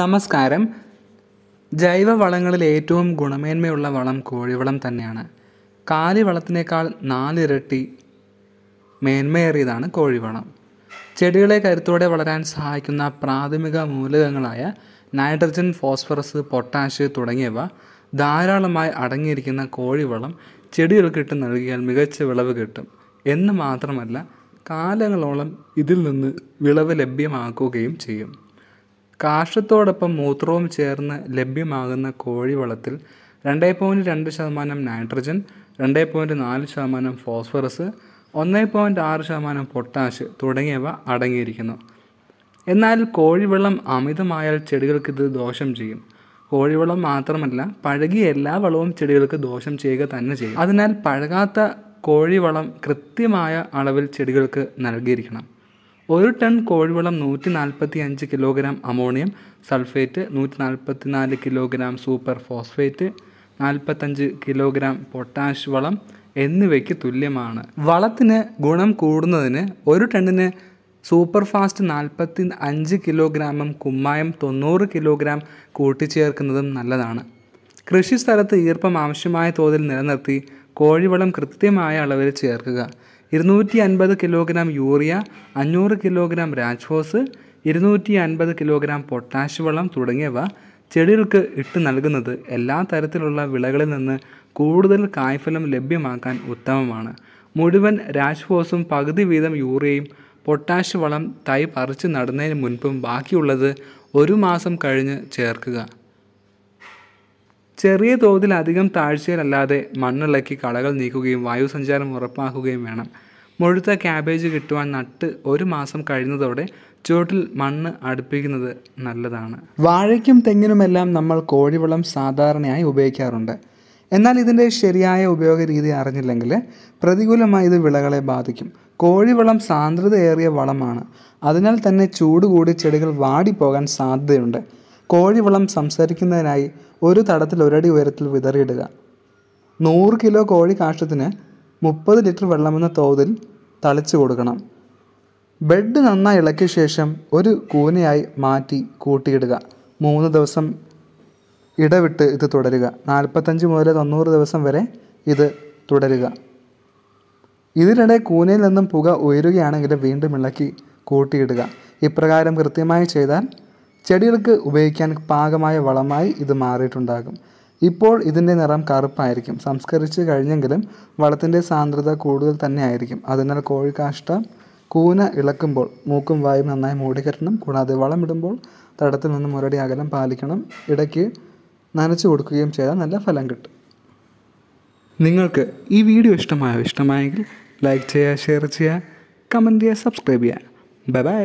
നമസ്കാരം ജൈവവളങ്ങളിൽ ഏറ്റവും ഗുണമേന്മയുള്ള വളം കോഴിവളം തന്നെയാണ് കാലിവളത്തിനേക്കാൾ നാലിരട്ടി മേന്മയേറിയതാണ് കോഴിവളം ചെടികളെ കരുത്തോടെ വളരാൻ സഹായിക്കുന്ന പ്രാഥമിക മൂലകങ്ങളായ നൈട്രജൻ ഫോസ്ഫറസ് പൊട്ടാഷ് തുടങ്ങിയവ ധാരാളമായി അടങ്ങിയിരിക്കുന്ന കോഴിവളം ചെടികൾക്കിട്ട് നൽകിയാൽ മികച്ച വിളവ് കിട്ടും എന്ന് മാത്രമല്ല കാലങ്ങളോളം ഇതിൽ നിന്ന് വിളവ് ലഭ്യമാക്കുകയും ചെയ്യും കാഷത്തോടൊപ്പം മൂത്രവും ചേർന്ന് ലഭ്യമാകുന്ന കോഴിവളത്തിൽ രണ്ടേ പോയിൻറ്റ് രണ്ട് ശതമാനം നൈട്രജൻ രണ്ടേ പോയിൻറ്റ് നാല് ശതമാനം ഫോസ്ഫറസ് ഒന്നേ പോയിൻറ്റ് ആറ് ശതമാനം പൊട്ടാഷ് തുടങ്ങിയവ അടങ്ങിയിരിക്കുന്നു എന്നാൽ കോഴിവെള്ളം അമിതമായാൽ ചെടികൾക്ക് ഇത് ദോഷം ചെയ്യും കോഴിവെള്ളം മാത്രമല്ല പഴകിയ എല്ലാ വളവും ചെടികൾക്ക് ദോഷം ചെയ്യുക തന്നെ ചെയ്യും അതിനാൽ പഴകാത്ത കോഴിവളം കൃത്യമായ അളവിൽ ചെടികൾക്ക് നൽകിയിരിക്കണം ഒരു ടൺ കോഴിവളം നൂറ്റി നാൽപ്പത്തി അഞ്ച് കിലോഗ്രാം അമോണിയം സൾഫേറ്റ് നൂറ്റി നാൽപ്പത്തി നാല് കിലോഗ്രാം സൂപ്പർ ഫോസ്ഫേറ്റ് നാൽപ്പത്തഞ്ച് കിലോഗ്രാം പൊട്ടാഷ് വളം എന്നിവയ്ക്ക് തുല്യമാണ് വളത്തിന് ഗുണം കൂടുന്നതിന് ഒരു ടണ്ണിന് സൂപ്പർ ഫാസ്റ്റ് നാൽപ്പത്തി അഞ്ച് കിലോഗ്രാമും കുമ്മായം തൊണ്ണൂറ് കിലോഗ്രാം കൂട്ടിച്ചേർക്കുന്നതും നല്ലതാണ് കൃഷി സ്ഥലത്ത് ഈർപ്പം ആവശ്യമായ തോതിൽ നിലനിർത്തി കോഴിവളം കൃത്യമായ അളവിൽ ചേർക്കുക ഇരുന്നൂറ്റി അൻപത് കിലോഗ്രാം യൂറിയ അഞ്ഞൂറ് കിലോഗ്രാം രാജ്ഫോസ് ഇരുന്നൂറ്റി അൻപത് കിലോഗ്രാം പൊട്ടാഷ് വളം തുടങ്ങിയവ ചെടികൾക്ക് ഇട്ട് നൽകുന്നത് എല്ലാ തരത്തിലുള്ള വിളകളിൽ നിന്ന് കൂടുതൽ കായ്ഫലം ലഭ്യമാക്കാൻ ഉത്തമമാണ് മുഴുവൻ രാജ്ഫോസും പകുതി വീതം യൂറിയയും പൊട്ടാഷ് വളം തൈ പറിച്ച് നടുന്നതിന് മുൻപും ബാക്കിയുള്ളത് ഒരു മാസം കഴിഞ്ഞ് ചേർക്കുക ചെറിയ തോതിൽ അധികം താഴ്ചയിലല്ലാതെ മണ്ണിളക്കി കളകൾ നീക്കുകയും വായുസഞ്ചാരം ഉറപ്പാക്കുകയും വേണം മുഴുത്ത ക്യാബേജ് കിട്ടുവാൻ നട്ട് ഒരു മാസം കഴിയുന്നതോടെ ചുവട്ടിൽ മണ്ണ് അടുപ്പിക്കുന്നത് നല്ലതാണ് വാഴയ്ക്കും തെങ്ങിനുമെല്ലാം നമ്മൾ കോഴിവളം സാധാരണയായി ഉപയോഗിക്കാറുണ്ട് എന്നാൽ ഇതിൻ്റെ ശരിയായ ഉപയോഗ രീതി അറിഞ്ഞില്ലെങ്കിൽ പ്രതികൂലമായി ഇത് വിളകളെ ബാധിക്കും കോഴിവളം സാന്ദ്രതയേറിയ വളമാണ് അതിനാൽ തന്നെ ചൂട് കൂടി ചെടികൾ വാടിപ്പോകാൻ സാധ്യതയുണ്ട് കോഴിവളം സംസാരിക്കുന്നതിനായി ഒരു തടത്തിൽ ഒരടി ഉയരത്തിൽ വിതറിയിടുക നൂറ് കിലോ കോഴി കാഷ്ടത്തിന് മുപ്പത് ലിറ്റർ വെള്ളമെന്ന തോതിൽ തളിച്ചു കൊടുക്കണം ബെഡ് നന്നായി ഇളക്കിയ ശേഷം ഒരു കൂനയായി മാറ്റി കൂട്ടിയിടുക മൂന്ന് ദിവസം ഇടവിട്ട് ഇത് തുടരുക നാൽപ്പത്തഞ്ച് മുതൽ തൊണ്ണൂറ് ദിവസം വരെ ഇത് തുടരുക ഇതിനിടെ കൂനയിൽ നിന്നും പുക ഉയരുകയാണെങ്കിൽ വീണ്ടും ഇളക്കി കൂട്ടിയിടുക ഇപ്രകാരം കൃത്യമായി ചെയ്താൽ ചെടികൾക്ക് ഉപയോഗിക്കാൻ പാകമായ വളമായി ഇത് മാറിയിട്ടുണ്ടാകും ഇപ്പോൾ ഇതിൻ്റെ നിറം കറുപ്പായിരിക്കും സംസ്കരിച്ച് കഴിഞ്ഞെങ്കിലും വളത്തിൻ്റെ സാന്ദ്രത കൂടുതൽ തന്നെ ആയിരിക്കും അതിനാൽ കോഴിക്കാഷ്ട കൂന ഇളക്കുമ്പോൾ മൂക്കും വായും നന്നായി മൂടിക്കെട്ടണം കൂടാതെ വളമിടുമ്പോൾ തടത്തിൽ നിന്നും മുരടി അകലം പാലിക്കണം ഇടയ്ക്ക് നനച്ചു കൊടുക്കുകയും ചെയ്താൽ നല്ല ഫലം കിട്ടും നിങ്ങൾക്ക് ഈ വീഡിയോ ഇഷ്ടമായോ ഇഷ്ടമായെങ്കിൽ ലൈക്ക് ചെയ്യുക ഷെയർ ചെയ്യുക കമൻറ്റ് ചെയ്യുക സബ്സ്ക്രൈബ് ചെയ്യുക ബൈ ബൈ